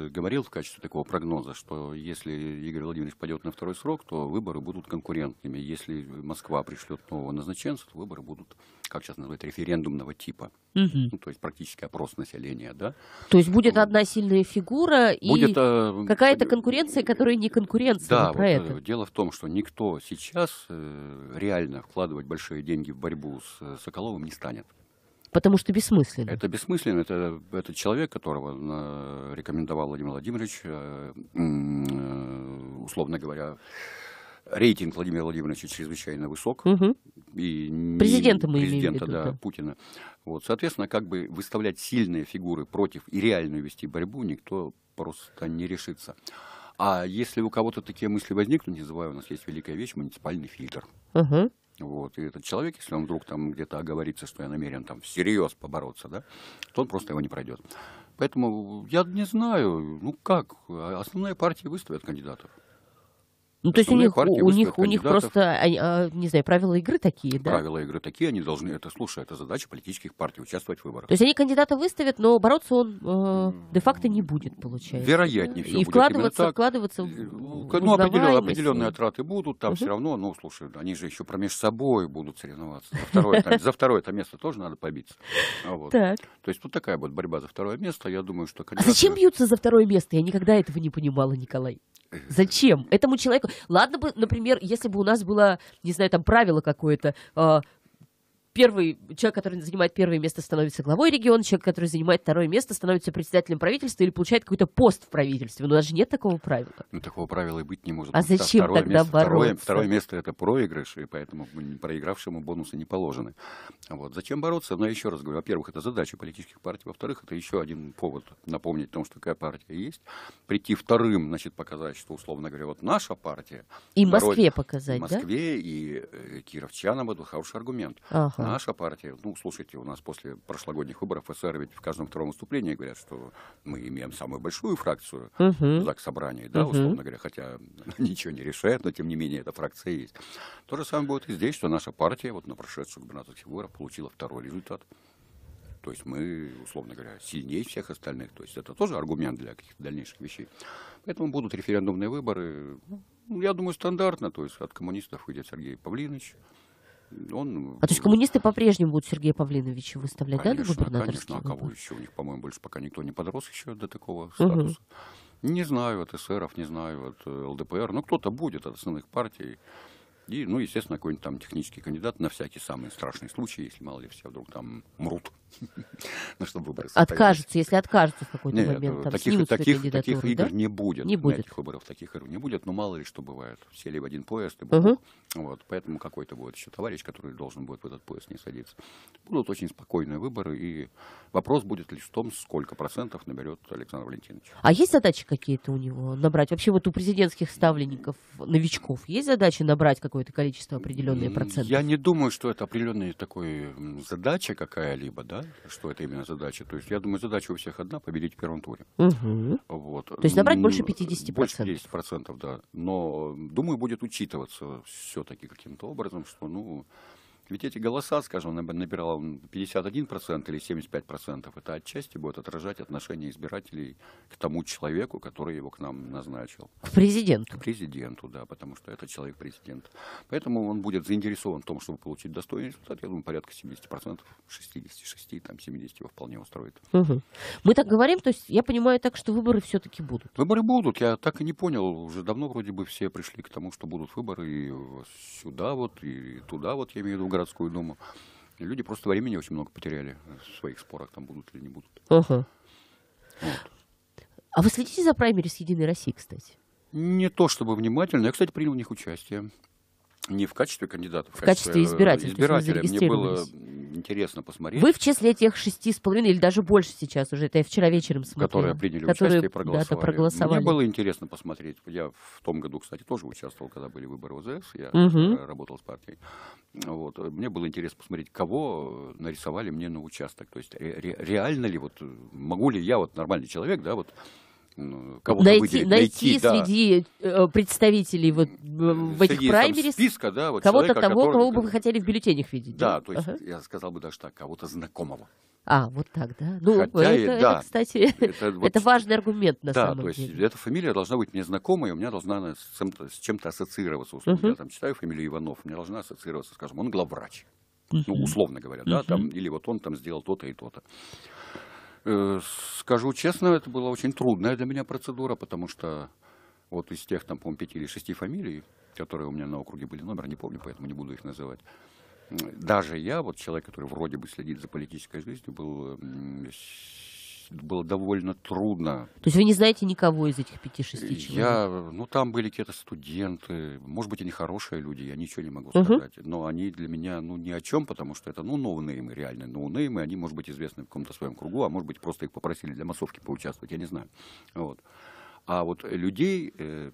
говорил в качестве такого прогноза, что если если Игорь Владимирович пойдет на второй срок, то выборы будут конкурентными. Если Москва пришлет нового назначенца, то выборы будут, как сейчас называют, референдумного типа. Угу. Ну, то есть практически опрос населения, да. То есть будет одна сильная фигура будет, и э, а... какая-то конкуренция, которая не конкуренция. Да, про это. Э, дело в том, что никто сейчас э, реально вкладывать большие деньги в борьбу с Соколовым не станет. Потому что бессмысленно. Это бессмысленно. Это, это человек, которого э, рекомендовал Владимир Владимирович, э, э, условно говоря, рейтинг Владимира Владимировича чрезвычайно высок. Угу. И президента мы президента, имеем в виду, да, да. Путина. Вот, соответственно, как бы выставлять сильные фигуры против и реально вести борьбу никто просто не решится. А если у кого-то такие мысли возникнут, не забывай, у нас есть великая вещь, муниципальный фильтр. Угу. Вот. И этот человек, если он вдруг там где-то оговорится, что я намерен там всерьез побороться, да, то он просто его не пройдет. Поэтому я не знаю, ну как, а Основные партии выставят кандидатов. Ну, то есть у них, у них, у них просто, а, а, не знаю, правила игры такие, да? Правила игры такие, они должны, это, слушай, это задача политических партий, участвовать в выборах. То есть они кандидата выставят, но бороться он э, де-факто не будет, получается. Вероятнее всего. И вкладываться, вкладываться э, в Ну, ну определенные, определенные траты будут, там угу. все равно, ну, слушай, они же еще промеж собой будут соревноваться. За второе, за второе это место тоже надо побиться. А так. То есть вот такая будет борьба за второе место, я думаю, что... Кандидаты... А зачем бьются за второе место? Я никогда этого не понимала, Николай. Зачем? Этому человеку... Ладно бы, например, если бы у нас было, не знаю, там правило какое-то, а, первый человек, который занимает первое место, становится главой региона, человек, который занимает второе место, становится председателем правительства или получает какой-то пост в правительстве. Но даже нет такого правила. Ну, такого правила и быть не может. А потому зачем второе тогда место, бороться? Второе, второе место – это проигрыш, и поэтому проигравшему бонусы не положены. Вот. Зачем бороться? Но я еще раз говорю, во-первых, это задача политических партий, во-вторых, это еще один повод напомнить о том, что такая партия есть. Прийти вторым, значит, показать, что, условно говоря, вот наша партия. И народ, Москве показать, Москве да? и э, кировчанам это хороший аргумент. Ага партия? Наша партия. Ну, слушайте, у нас после прошлогодних выборов СССР ведь в каждом втором выступлении говорят, что мы имеем самую большую фракцию угу. в ЗАГС-собрании, да, угу. условно говоря, хотя ничего не решает, но тем не менее эта фракция есть. То же самое будет и здесь, что наша партия вот на прошедших губернаторских выборах получила второй результат. То есть мы, условно говоря, сильнее всех остальных. То есть это тоже аргумент для каких-то дальнейших вещей. Поэтому будут референдумные выборы. Ну, я думаю, стандартно. То есть от коммунистов выйдет Сергей Павлинович он... А то есть коммунисты по-прежнему будут Сергея Павлиновича выставлять, конечно, да, на губернаторские конечно, а кого еще? У них, по-моему, больше пока никто не подрос еще до такого статуса. Угу. Не знаю от эсеров, не знаю от э, ЛДПР, но ну, кто-то будет от основных партий. И, ну, естественно, какой-нибудь там технический кандидат на всякий самый страшный случай, если, мало ли, все вдруг там мрут. Ну, чтобы выборы Откажется, если откажется в какой-то Нет, момент. Там, таких таких, таких игр да? не будет. Не будет. Таких выборов, таких игр не будет. Но ну, мало ли что бывает. Сели в один поезд. И угу. вот, поэтому какой-то будет еще товарищ, который должен будет в этот поезд не садиться. Будут очень спокойные выборы. И вопрос будет лишь в том, сколько процентов наберет Александр Валентинович. А есть задачи какие-то у него набрать? Вообще вот у президентских ставленников, новичков, есть задача набрать какое-то количество определенные проценты? Я не думаю, что это определенная такой задача какая-либо, да что это именно задача. То есть, я думаю, задача у всех одна — победить в первом туре. Угу. Вот. То есть набрать больше 50%? Больше 50%, да. Но, думаю, будет учитываться все-таки каким-то образом, что, ну, ведь эти голоса, скажем, набирал 51% или 75%, это отчасти будет отражать отношение избирателей к тому человеку, который его к нам назначил. К президенту. К президенту, да, потому что это человек-президент. Поэтому он будет заинтересован в том, чтобы получить достойный результат. Я думаю, порядка 70%, 66, там 70 его вполне устроит. Угу. Мы так говорим, то есть я понимаю так, что выборы все-таки будут. Выборы будут, я так и не понял. Уже давно вроде бы все пришли к тому, что будут выборы и сюда вот, и туда вот, я имею в виду городскую думу. И люди просто времени очень много потеряли в своих спорах, там будут или не будут. Ага. Вот. А вы следите за праймери с «Единой России», кстати? Не то чтобы внимательно. Я, кстати, принял в них участие. Не в качестве кандидата, в, в качестве, качестве э, избирателя. Избирателя. Мне было интересно посмотреть. Вы в числе тех шести с половиной или даже больше сейчас уже, это я вчера вечером смотрела. Которые приняли которые, участие и проголосовали. Да, проголосовали. Мне было интересно посмотреть. Я в том году, кстати, тоже участвовал, когда были выборы ОЗС, я угу. работал с партией. Вот. Мне было интересно посмотреть, кого э, нарисовали мне на участок. То есть ре реально ли, вот э, могу ли я, вот нормальный человек, да, вот ну, кого-то дойти, выделить. Дойти, дойти да. среди э, представителей вот в среди, этих праймерис списка, да, вот кого-то того, который... кого бы вы хотели в бюллетенях видеть. Да, да? то есть ага. я сказал бы даже так, кого-то знакомого. А, вот так, да? Ну, Хотя это, и, да. это, кстати, это, вот, это важный аргумент на да, самом деле. Да, то есть эта фамилия должна быть мне знакомой, у меня должна она с чем-то, с чем-то ассоциироваться. Условно. Uh-huh. Я там читаю фамилию Иванов, мне должна ассоциироваться, скажем, он главврач. Uh-huh. Ну, условно говоря, uh-huh. да, там, или вот он там сделал то-то и то-то. Э, скажу честно, это была очень трудная для меня процедура, потому что вот из тех, там, по-моему, пяти или шести фамилий, которые у меня на округе были, номера, не помню, поэтому не буду их называть. Даже я, вот человек, который вроде бы следит за политической жизнью, был было довольно трудно. То есть вы не знаете никого из этих пяти-шести человек? Я, ну, там были какие-то студенты, может быть, они хорошие люди, я ничего не могу uh-huh. сказать, но они для меня, ну, ни о чем, потому что это, ну, ноунеймы, реально ноунеймы, они, может быть, известны в каком-то своем кругу, а может быть, просто их попросили для массовки поучаствовать, я не знаю. Вот. А вот людей, э,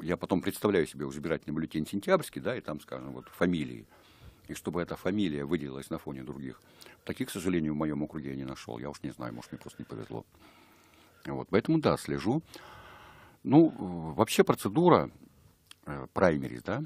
я потом представляю себе избирательный бюллетень сентябрьский, да, и там, скажем, вот фамилии, и чтобы эта фамилия выделилась на фоне других. Таких, к сожалению, в моем округе я не нашел. Я уж не знаю, может, мне просто не повезло. Вот, поэтому, да, слежу. Ну, вообще процедура э, праймерис, да,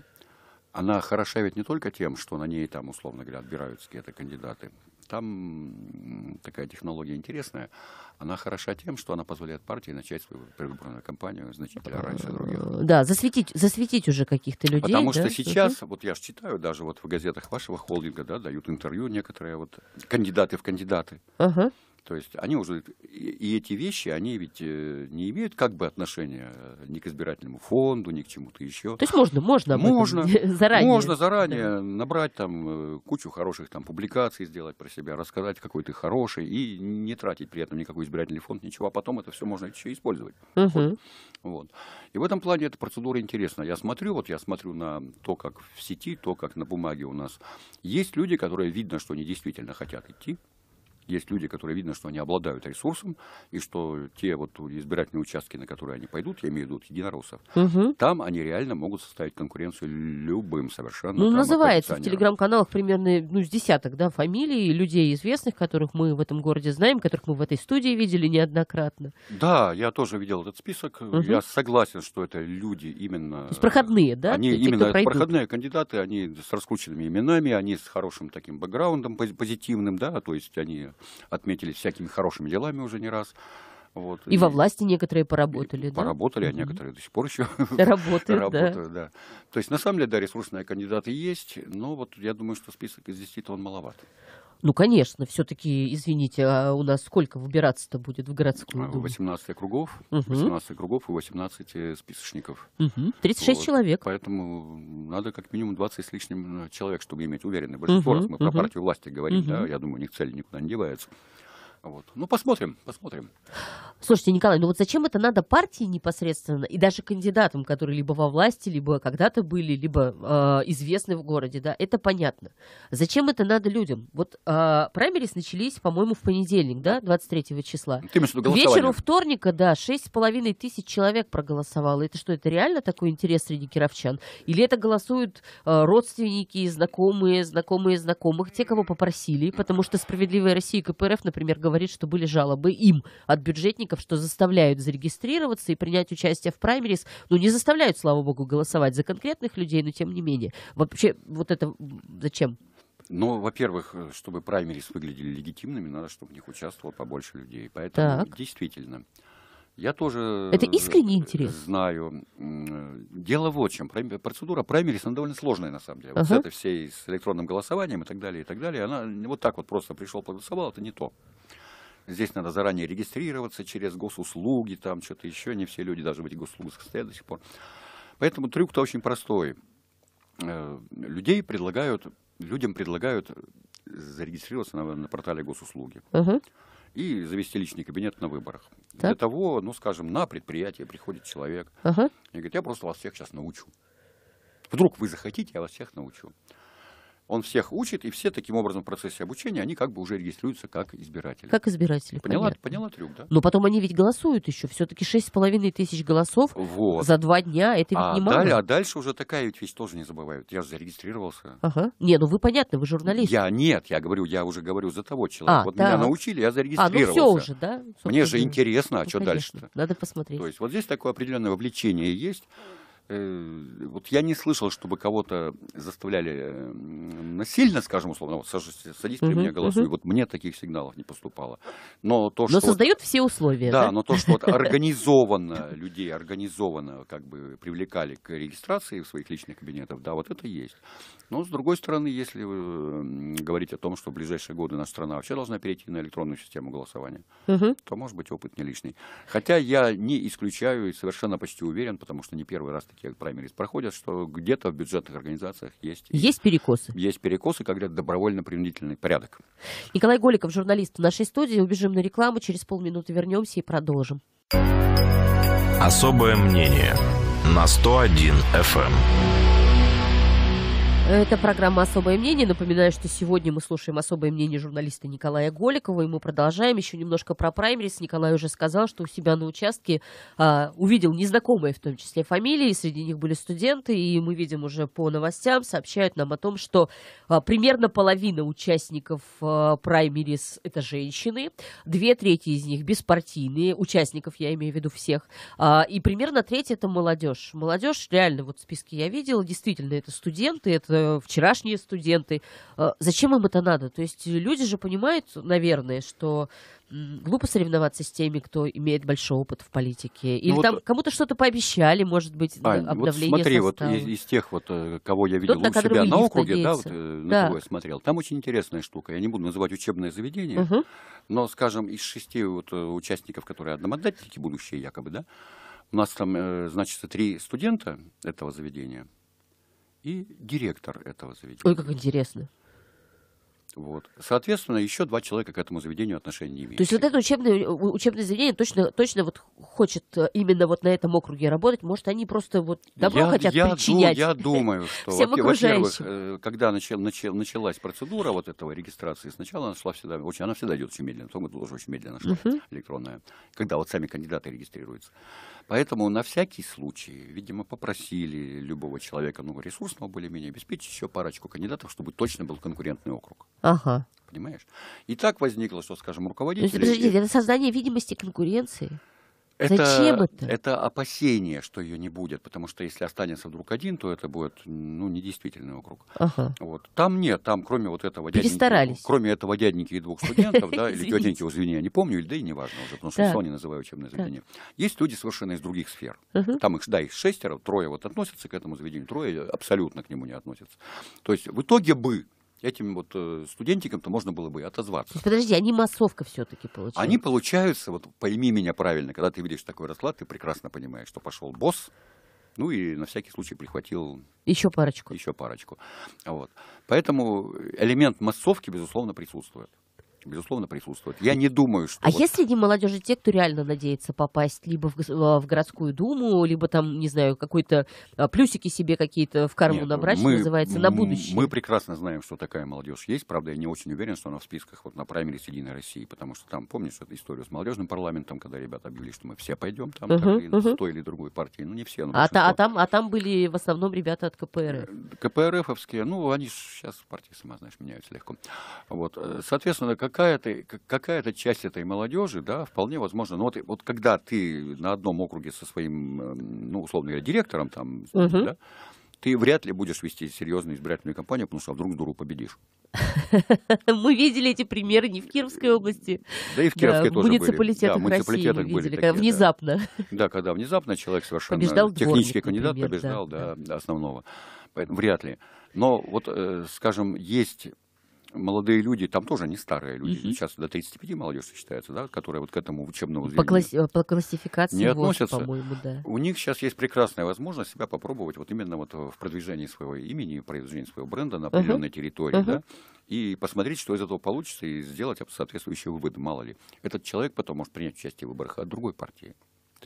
она хороша ведь не только тем, что на ней там, условно говоря, отбираются какие-то кандидаты, там такая технология интересная. Она хороша тем, что она позволяет партии начать свою предвыборную кампанию значительно раньше других. Да, засветить, засветить уже каких-то людей. Потому да, что сейчас, что вот я же читаю даже вот в газетах вашего холдинга, да, дают интервью некоторые вот кандидаты в кандидаты. Ага. То есть они уже, и эти вещи, они ведь э, не имеют как бы отношения э, ни к избирательному фонду, ни к чему-то еще. То есть можно, можно Можно, заранее. Можно заранее да. набрать там э, кучу хороших там публикаций сделать про себя, рассказать, какой ты хороший, и не тратить при этом никакой избирательный фонд, ничего, а потом это все можно еще использовать. Угу. Вот. И в этом плане эта процедура интересна. Я смотрю, вот я смотрю на то, как в сети, то, как на бумаге у нас. Есть люди, которые видно, что они действительно хотят идти, есть люди, которые видно, что они обладают ресурсом, и что те вот избирательные участки, на которые они пойдут, я имею в виду единороссов, угу. там они реально могут составить конкуренцию любым совершенно. Ну, называется в телеграм-каналах примерно ну, с десяток да, фамилий людей известных, которых мы в этом городе знаем, которых мы в этой студии видели неоднократно. Да, я тоже видел этот список. Угу. Я согласен, что это люди именно... То есть проходные, да? Они те, именно проходные кандидаты, они с раскрученными именами, они с хорошим таким бэкграундом позитивным, да, то есть они отметились всякими хорошими делами уже не раз. Вот, и, и во власти некоторые поработали, да? Поработали, а некоторые до сих пор еще работают, работают да. да. То есть, на самом деле, да, ресурсные кандидаты есть, но вот я думаю, что список из 10 он маловат. Ну, конечно, все-таки, извините, а у нас сколько выбираться-то будет в городскую думу? 18 кругов, угу. 18 кругов и 18 э, списочников. Угу. 36 вот. человек. Поэтому надо как минимум 20 с лишним э, человек, чтобы иметь уверенность. Большинство угу. раз мы угу. про партию власти говорим, угу. да, я думаю, у них цель никуда не девается. Вот. Ну, посмотрим, посмотрим. Слушайте, Николай, ну вот зачем это надо партии непосредственно и даже кандидатам, которые либо во власти, либо когда-то были, либо э, известны в городе, да, это понятно. Зачем это надо людям? Вот э, праймерис начались, по-моему, в понедельник, да, 23 числа. Вечером имеешь в виду Вечеру вторника, да, 6,5 тысяч человек проголосовало. Это что, это реально такой интерес среди кировчан? Или это голосуют э, родственники, знакомые, знакомые знакомых, те, кого попросили? Потому что «Справедливая Россия» и КПРФ, например, говорят, говорит, что были жалобы им от бюджетников, что заставляют зарегистрироваться и принять участие в праймерис. Ну, не заставляют, слава богу, голосовать за конкретных людей, но тем не менее. Вообще, вот это зачем? Ну, во-первых, чтобы праймерис выглядели легитимными, надо, чтобы в них участвовало побольше людей. Поэтому так. действительно. Я тоже Это искренний э, интерес. знаю. Дело вот в чем. Процедура праймерис, она довольно сложная на самом деле. Ага. Вот с этой всей, с электронным голосованием и так далее, и так далее. Она вот так вот просто пришел, проголосовал, это не то. Здесь надо заранее регистрироваться через госуслуги, там что-то еще. Не все люди должны быть госуслуги состоят до сих пор. Поэтому трюк-то очень простой. Э, людей предлагают, людям предлагают зарегистрироваться на, на портале госуслуги. Угу. И завести личный кабинет на выборах. Так. Для того, ну, скажем, на предприятие приходит человек угу. и говорит, я просто вас всех сейчас научу. Вдруг вы захотите, я вас всех научу. Он всех учит, и все таким образом в процессе обучения, они как бы уже регистрируются как избиратели. Как избиратели, Поняла, понятно. поняла трюк, да? Но потом они ведь голосуют еще. Все-таки половиной тысяч голосов вот. за два дня, это ведь а немало. Далее, а дальше уже такая ведь вещь тоже не забывают. Я же зарегистрировался. Ага. Не, ну вы понятно, вы журналист. Я нет, я говорю, я уже говорю за того а, человека. А, вот да. меня научили, я зарегистрировался. А, ну все уже, да? Собственно, Мне же интересно, а ну, а что дальше-то? Надо посмотреть. То есть вот здесь такое определенное вовлечение есть. Э, вот я не слышал, чтобы кого-то заставляли эм, насильно, скажем условно, вот сажусь, садись при мне голосуй. Угу. Вот мне таких сигналов не поступало. Но то, но что создают вот, все условия. Да, да, но то, что вот организованно людей, организованно как бы привлекали к регистрации в своих личных кабинетов, да, вот это есть. Но, с другой стороны, если говорить о том, что в ближайшие годы наша страна вообще должна перейти на электронную систему голосования, угу. то, может быть, опыт не лишний. Хотя я не исключаю и совершенно почти уверен, потому что не первый раз такие праймерис проходят, что где-то в бюджетных организациях есть... Есть перекосы. Есть перекосы, когда добровольно-принудительный порядок. Николай Голиков, журналист в нашей студии. Убежим на рекламу, через полминуты вернемся и продолжим. Особое мнение на 101 FM. Это программа «Особое мнение». Напоминаю, что сегодня мы слушаем «Особое мнение» журналиста Николая Голикова, и мы продолжаем еще немножко про праймерис. Николай уже сказал, что у себя на участке а, увидел незнакомые, в том числе, фамилии, среди них были студенты, и мы видим уже по новостям, сообщают нам о том, что а, примерно половина участников а, праймерис – это женщины, две трети из них – беспартийные, участников я имею в виду всех, а, и примерно треть – это молодежь. Молодежь, реально, вот в списке я видела, действительно, это студенты, это Э, вчерашние студенты. Э, зачем им это надо? То есть люди же понимают, наверное, что глупо соревноваться с теми, кто имеет большой опыт в политике. Или ну, там вот... Э, кому-то что-то пообещали, может быть, ну, Ань, обновление вот смотри, состава. вот из, из тех, вот, кого я видел Тот, у себя на округе, да, вот, на кого я смотрел, там очень интересная штука. Я не буду называть учебное заведение, угу. но, скажем, из шести вот, участников, которые одномандатники будущие якобы, да, у нас там, значит, три студента этого заведения – и директор этого заведения. Ой, как интересно. Вот. Соответственно, еще два человека к этому заведению отношения не имеют. То есть вот это учебное, учебное заведение точно, точно вот хочет э, именно вот на этом округе работать? Может, они просто вот добро я, хотят я причинять? Ду, я думаю, что, во-первых, э, когда началась процедура вот этого регистрации, сначала она шла всегда, очень, она всегда идет очень медленно, потом это тоже очень медленно шла, uh-huh. электронная, когда вот сами кандидаты регистрируются. Поэтому на всякий случай, видимо, попросили любого человека, ну, ресурсного более-менее, обеспечить еще парочку кандидатов, чтобы точно был конкурентный округ. Ага. Понимаешь? И так возникло, что, скажем, руководитель. То есть, подождите, это создание видимости конкуренции? Это, Зачем это? Это опасение, что ее не будет, потому что если останется вдруг один, то это будет ну, недействительный округ. Ага. Вот. Там нет, там кроме вот этого дяденьки, кроме этого дяденьки и двух студентов, да, или тетеньки, извини, я не помню, или да и неважно уже, потому что сон не называю учебное заведение. Есть люди совершенно из других сфер. Там их, да, их шестеро, трое вот относятся к этому заведению, трое абсолютно к нему не относятся. То есть в итоге бы этим вот э, студентикам-то можно было бы отозваться. подожди, они массовка все-таки получают? Они получаются, вот пойми меня правильно, когда ты видишь такой расклад, ты прекрасно понимаешь, что пошел босс, ну и на всякий случай прихватил... Еще парочку. Еще парочку. Вот. Поэтому элемент массовки, безусловно, присутствует безусловно, присутствует. Я не думаю, что... А вот... есть среди молодежи те, кто реально надеется попасть либо в, э, в городскую думу, либо там, не знаю, какой-то э, плюсики себе какие-то в карму Нет, набрать, мы, называется, на будущее? Мы прекрасно знаем, что такая молодежь есть. Правда, я не очень уверен, что она в списках вот на праймерис Единой России, потому что там, помнишь, эту историю с молодежным парламентом, когда ребята объявили, что мы все пойдем там, uh-huh, так, uh-huh. в той или другой партии. Ну, не все, но а, та, а, там, а там были в основном ребята от КПРФ? Э, КПРФовские, ну, они сейчас партии, сама знаешь, меняются легко. Вот, соответственно, как какая-то какая часть этой молодежи, да, вполне возможно, ну вот, вот когда ты на одном округе со своим, эм, ну, условно говоря, директором там, угу. да, ты вряд ли будешь вести серьезную избирательную кампанию, потому что вдруг дуру победишь. Мы видели эти примеры не в Кировской области. Да и в Кировской да, тоже муниципалитетах были. Да, муниципалитетах России были видели, такие, внезапно. Да. да, когда внезапно человек совершенно... Побеждал Технический дворник, кандидат например, побеждал, да, да, основного. Поэтому вряд ли. Но вот, э, скажем, есть молодые люди, там тоже не старые люди, угу. сейчас до 35 молодежь считается, да, которая вот к этому учебному звению по, класси по классификации не ВОЗ, относятся. по-моему, да. У них сейчас есть прекрасная возможность себя попробовать вот именно вот в продвижении своего имени, в продвижении своего бренда на определенной угу. территории, угу. да, и посмотреть, что из этого получится, и сделать соответствующие выводы, мало ли. Этот человек потом может принять участие в выборах от другой партии.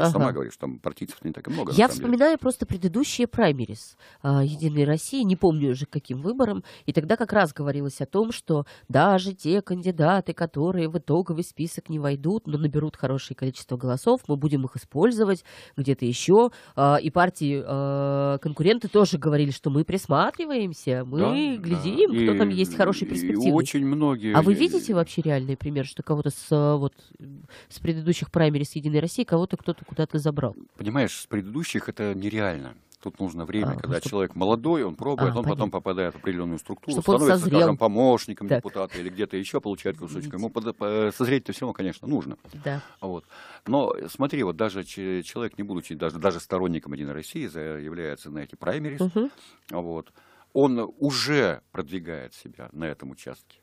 Ты ага. сама говоришь, там партийцев не так и много. Я вспоминаю деле. просто предыдущие праймерис а, Единой России, не помню уже каким выбором, и тогда как раз говорилось о том, что даже те кандидаты, которые в итоговый список не войдут, но наберут хорошее количество голосов, мы будем их использовать где-то еще. А, и партии а, конкуренты тоже говорили, что мы присматриваемся, мы да, глядим, да. кто и, там есть хорошие перспективы. очень многие. А вы видите вообще реальный пример, что кого-то с вот с предыдущих праймерис Единой России кого-то кто-то куда ты забрал. Понимаешь, с предыдущих это нереально. Тут нужно время, а, ну когда чтобы... человек молодой, он пробует, а, он понятно. потом попадает в определенную структуру, чтобы становится, созрел. скажем, помощником так. депутата или где-то еще получает кусочек. Ему под... Э, созреть-то все равно, конечно, нужно. Да. Вот. Но смотри, вот даже человек, не будучи даже, даже сторонником «Единой России», является на эти праймерис, угу. вот, он уже продвигает себя на этом участке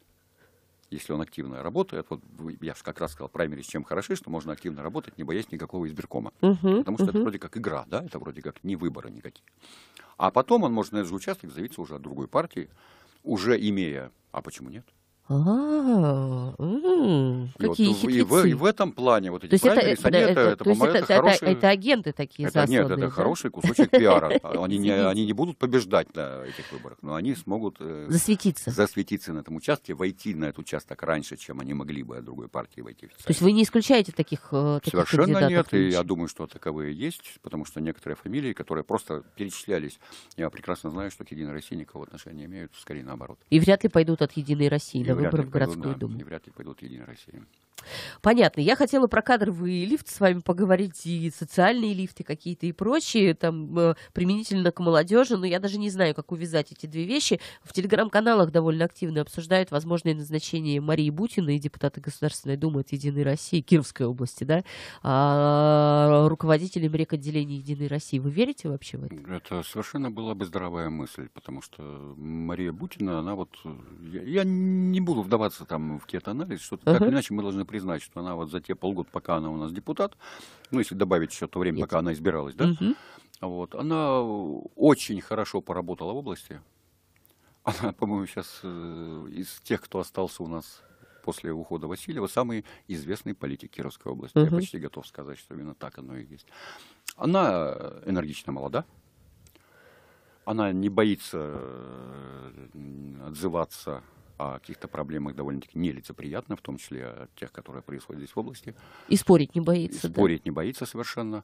если он активно работает, вот я как раз сказал праймери, с чем хороши, что можно активно работать, не боясь никакого избиркома. Угу, Потому что угу. это вроде как игра, да, это вроде как не выборы никакие. А потом он может на этот же участок заявиться уже от другой партии, уже имея, а почему нет? А, какие хитрецы. И в этом плане вот эти правильные рисонеты, э, э, это помогает. Это агенты такие засланные. Нет, это хороший кусочек пиара. Они не будут побеждать на этих выборах, но они смогут... Э, засветиться. Засветиться на этом участке, войти на этот участок раньше, чем они могли бы от другой партии войти. То есть вы не исключаете таких Совершенно нет, и я думаю, что таковые есть, потому что некоторые фамилии, которые просто перечислялись, я прекрасно знаю, что к Единой России никакого отношения имеют, скорее наоборот. И вряд ли пойдут от Единой России, выборы в городскую думу. вряд ли пойдут Единая Россия. Понятно. Я хотела про кадровый лифт с вами поговорить, и социальные лифты какие-то, и прочие, там, э, применительно к молодежи, но я даже не знаю, как увязать эти две вещи. В телеграм-каналах довольно активно обсуждают возможное назначение Марии Бутиной, депутата Государственной Думы от Единой России, Кировской области, да, а, руководителем рекотделения Единой России. Вы верите вообще в это? Это совершенно была бы здравая мысль, потому что Мария Бутина, она вот... Я, я не буду вдаваться там в какие-то анализы, что-то uh-huh. иначе мы должны признать, что она вот за те полгода, пока она у нас депутат, ну, если добавить еще то время, пока она избиралась, да, угу. вот, она очень хорошо поработала в области. Она, по-моему, сейчас э, из тех, кто остался у нас после ухода Васильева, самый известный политик Кировской области. Угу. Я почти готов сказать, что именно так оно и есть. Она энергично молода, она не боится э, отзываться о каких-то проблемах довольно-таки нелицеприятно, в том числе о тех, которые происходят здесь в области. И спорить не боится. И спорить да? не боится совершенно.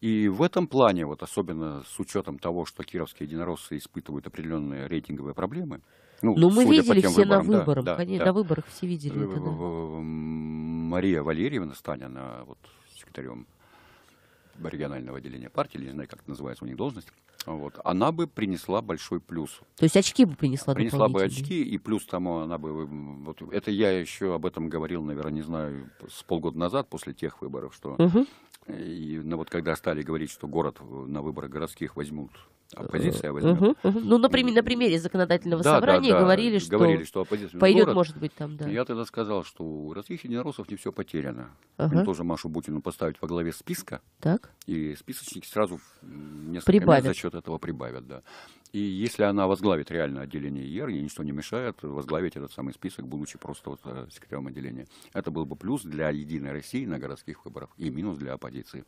И в этом плане, вот особенно с учетом того, что кировские единороссы испытывают определенные рейтинговые проблемы, ну, Но мы видели все выборам, на выборах, да, да, да. на выборах все видели э, это. Да. Э, Мария Валерьевна Станина, вот секретарем регионального отделения партии, или не знаю, как это называется у них должность, вот, она бы принесла большой плюс. То есть очки бы принесла Принесла бы очки, и плюс тому она бы... Вот, это я еще об этом говорил, наверное, не знаю, с полгода назад, после тех выборов, что... Угу. И, ну, вот когда стали говорить, что город на выборы городских возьмут Оппозиция э, возьмет. Угу, угу. Ну, на, прим- на примере законодательного да, собрания да, да. говорили, что, говорили, что оппозиция пойдет, город. может быть, там, да. Я тогда сказал, что у российских единороссов не все потеряно. Ага. тоже Машу Бутину поставить во главе списка. Так. И списочники сразу несколько за счет этого прибавят, да. И если она возглавит реальное отделение ЕР, ей ничто не мешает возглавить этот самый список, будучи просто вот э, секретарем отделения. Это был бы плюс для Единой России на городских выборах и минус для оппозиции.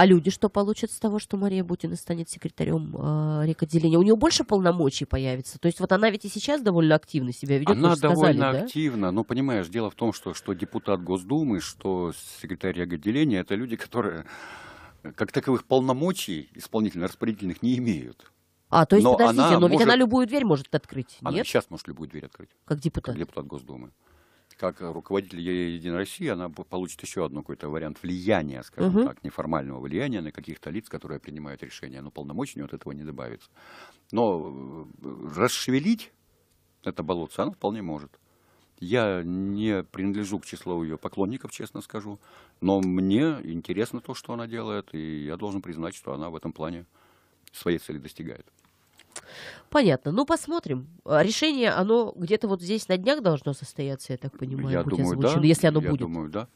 А люди что получат с того, что Мария Бутина станет секретарем э, рекоделения? У нее больше полномочий появится? То есть вот она ведь и сейчас довольно активно себя ведет. Она довольно сказали, активно, да? Ну, но понимаешь, дело в том, что, что депутат Госдумы, что секретарь рекоделения, это люди, которые э, как таковых полномочий исполнительно-распорядительных не имеют. А, то есть, но подождите, она но ведь может... она любую дверь может открыть, нет? Она сейчас может любую дверь открыть. Как депутат? Как депутат Госдумы как руководитель Единой России, она получит еще одну какой-то вариант влияния, скажем угу. так, неформального влияния на каких-то лиц, которые принимают решения. Но полномочий от этого не добавится. Но э, расшевелить это болотце она вполне может. Я не принадлежу к числу ее поклонников, честно скажу, но мне интересно то, что она делает, и я должен признать, что она в этом плане своей цели достигает. Понятно. Ну, посмотрим. А, решение, оно где-то вот здесь на днях должно состояться, я так понимаю, я быть думаю, озвучено, да. если оно я будет. Думаю, да.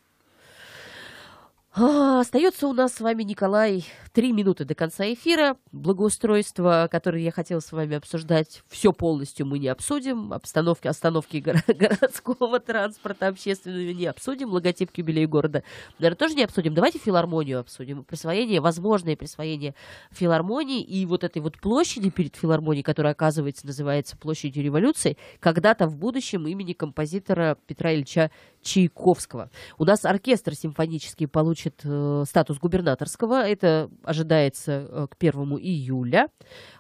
А, остается у нас с вами, Николай, три минуты до конца эфира. Благоустройство, которое я хотела с вами обсуждать, все полностью мы не обсудим. Обстановки, остановки горо- городского транспорта общественного не обсудим. Логотип к города, наверное, тоже не обсудим. Давайте филармонию обсудим. Присвоение, возможное присвоение филармонии и вот этой вот площади перед филармонией, которая, оказывается, называется площадью революции, когда-то в будущем имени композитора Петра Ильича Чайковского. У нас оркестр симфонический получит получит э, статус губернаторского. Это ожидается э, к первому июля.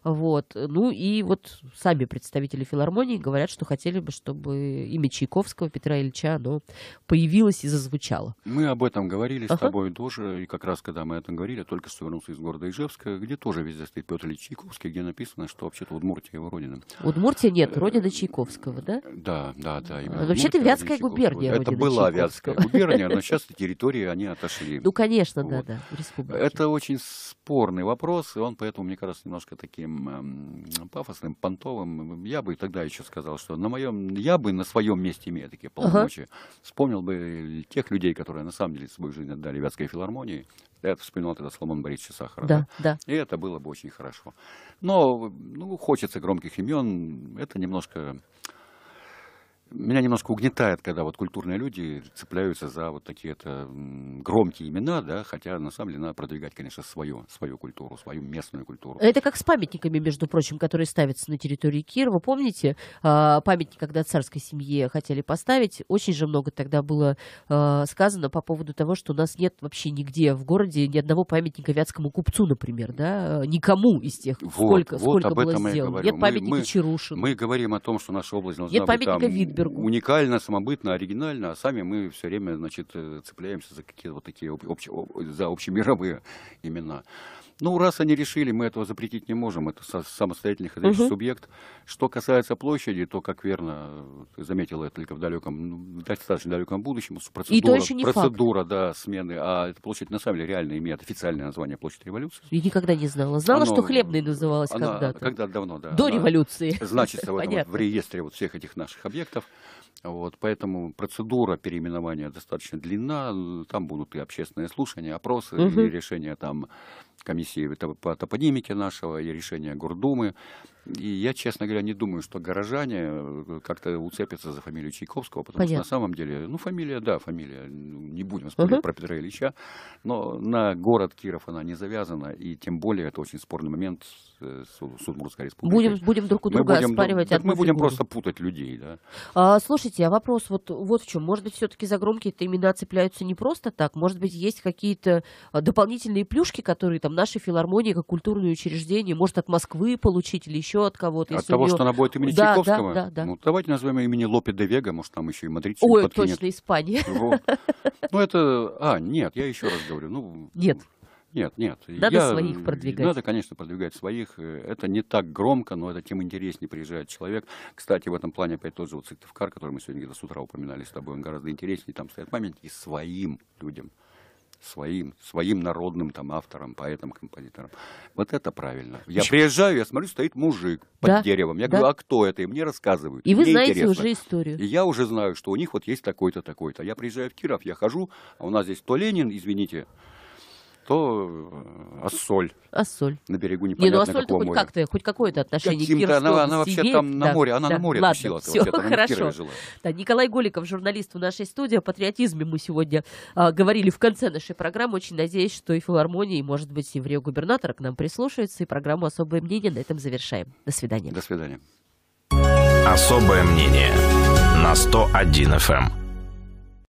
Вот. Ну и вот сами представители филармонии говорят, что хотели бы, чтобы имя Чайковского Петра Ильича оно появилось и зазвучало. Мы об этом говорили ага. с тобой тоже, и как раз когда мы об этом говорили, только что вернулся из города Ижевска, где тоже везде стоит Петр Ильич Чайковский, где написано, что вообще-то Удмуртия его родина. Удмуртия нет, э, родина Чайковского, да? Да, да, да. Вообще-то Вятская губерния. Это была Вятская губерния, но сейчас территории они отошли. Грузии. Ну, конечно, вот. да, да, республики. Это очень спорный вопрос, и он поэтому, мне кажется, немножко таким э, пафосным, понтовым. Я бы тогда еще сказал, что на моем, я бы на своем месте, имея такие полномочия, ага. вспомнил бы тех людей, которые на самом деле свою жизнь отдали Вятской филармонии, я вспоминал тогда Соломон Борисовича Сахарова. Да, да, да. И это было бы очень хорошо. Но ну, хочется громких имен. Это немножко меня немножко угнетает, когда вот культурные люди цепляются за вот такие-то громкие имена, да, хотя на самом деле надо продвигать, конечно, свою, свою культуру, свою местную культуру. Это как с памятниками, между прочим, которые ставятся на территории Кирова. Помните, а, памятник, когда царской семье хотели поставить, очень же много тогда было а, сказано по поводу того, что у нас нет вообще нигде в городе ни одного памятника вятскому купцу, например, да, никому из тех, вот, сколько, вот сколько об было этом сделано. Я Нет памятника мы, Чарушину. Мы говорим о том, что наша область должна нет быть памятника там... Петербургу. Уникально, самобытно, оригинально, а сами мы все время, значит, э, цепляемся за какие-то вот такие об, за общемировые имена. Ну, раз они решили, мы этого запретить не можем, это самостоятельный хозяйственный угу. субъект. Что касается площади, то, как верно, ты э, заметила это только в далеком, ну, достаточно далеком будущем, процедура, И то еще не процедура факт. да, смены, а эта площадь на самом деле реально имеет официальное название площадь революции. Я никогда не знала. Знала, Оно, что хлебной называлась когда-то. когда давно, да. До революции. Значится в, этом, в реестре вот всех этих наших объектов. Вот, поэтому процедура переименования достаточно длинна. Там будут и общественные слушания, опросы, угу. и решения там комиссии по топонимике нашего и решения гурдумы. И я, честно говоря, не думаю, что горожане э, как-то уцепятся за фамилию Чайковского, потому Понятно. что на самом деле, ну, фамилия, да, фамилия, ну, не будем спорить угу. про Петра Ильича, но на город Киров она не завязана, и тем более это очень спорный момент с э, Удмуртской республикой. Будем, будем друг у друга мы будем, оспаривать. мы будем фигуру. просто путать людей, да. А, слушайте, а вопрос вот, вот в чем. Может быть, все-таки за громкие имена цепляются не просто так? Может быть, есть какие-то а, дополнительные плюшки, которые там наши филармонии, как культурные учреждения, может, от Москвы получить или еще еще от кого-то. От того, ее... что она будет имени да, Чайковского? Да, да, да. Ну, давайте назовем ее имени Лопе де Вега, может, там еще и Мадрид Ой, подкинет. точно, Испания. Ну, это... А, нет, я еще раз говорю. Ну, нет. Нет, нет. Надо я, своих продвигать. Надо, конечно, продвигать своих. Это не так громко, но это тем интереснее приезжает человек. Кстати, в этом плане опять тот же вот Сыктывкар, который мы сегодня где-то с утра упоминали с тобой, он гораздо интереснее. Там стоят памятники своим людям своим, своим народным там автором, поэтом, композитором. Вот это правильно. Я приезжаю, я смотрю, стоит мужик под да? деревом. Я да? говорю, а кто это? И мне рассказывают. И мне вы знаете интересно. уже историю. И я уже знаю, что у них вот есть такой-то, такой-то. Я приезжаю в Киров, я хожу, а у нас здесь то Ленин, извините, то э, ассоль. Ассоль. На берегу непонятно, Не, ну ассоль какого хоть как-то, хоть какое-то отношение Каким-то, к Кировской она, она вообще там на море, она да, на море ладно, тусила. Все, вообще, хорошо. Да, Николай Голиков, журналист в нашей студии, о патриотизме мы сегодня а, говорили в конце нашей программы. Очень надеюсь, что и филармония, и, может быть, и в Рио губернатора к нам прислушаются. И программу «Особое мнение» на этом завершаем. До свидания. До свидания. «Особое мнение» на 101 FM.